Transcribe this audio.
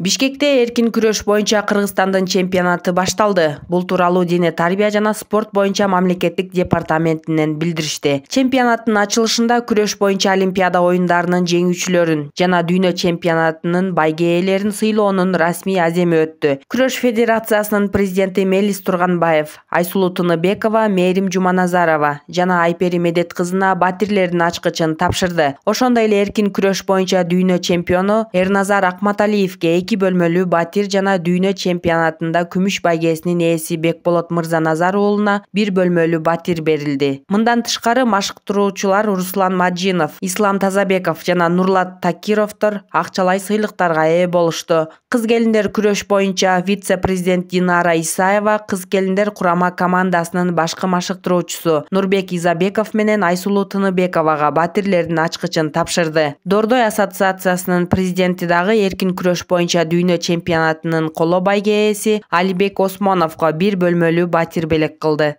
бишкекте эркин күрөш боюнча кыргызстандын чемпионаты башталды бул тууралуу дене тарбия жана спорт боюнча мамлекеттик департаментинен билдиришти чемпионаттын ачылышында күрөш боюнча олимпиада оюндарынын жеңүүчүлөрүн жана дүйнө чемпионатынын байге ээлерин сыйлоонун расмий аземи өттү күрөш федерациясынын президенти мелис турганбаев айсулуу тыныбекова мээрим жуманазарова жана айпери медет кызына батирлердин ачкычын тапшырды ошондой эле эркин күрөш боюнча дүйнө чемпиону эрназар акматалиевке эки бөлмөлүү батир жана дүйнө чемпионатында күмүш байгесинин ээси бекболот мырзаназар уулуна бир бөлмөлүү батир берилди мындан тышкары машыктыруучулар руслан мажинов ислам тазабеков жана нурлат такировдор акчалай сыйлыктарга ээ болушту кыз келиндер күрөш боюнча вице президент динара исаева кыз келиндер курама командасынын башкы машыктыруучусу нурбек изабеков менен айсулуу тыныбековага батирлердин ачкычын тапшырды дордой ассоциациясынын президенти дагы эркин күрөш боюнча боюнча дүйнө чемпионатынын коло байгээси алибек осмоновго бир бөлмөлүү батир белек кылды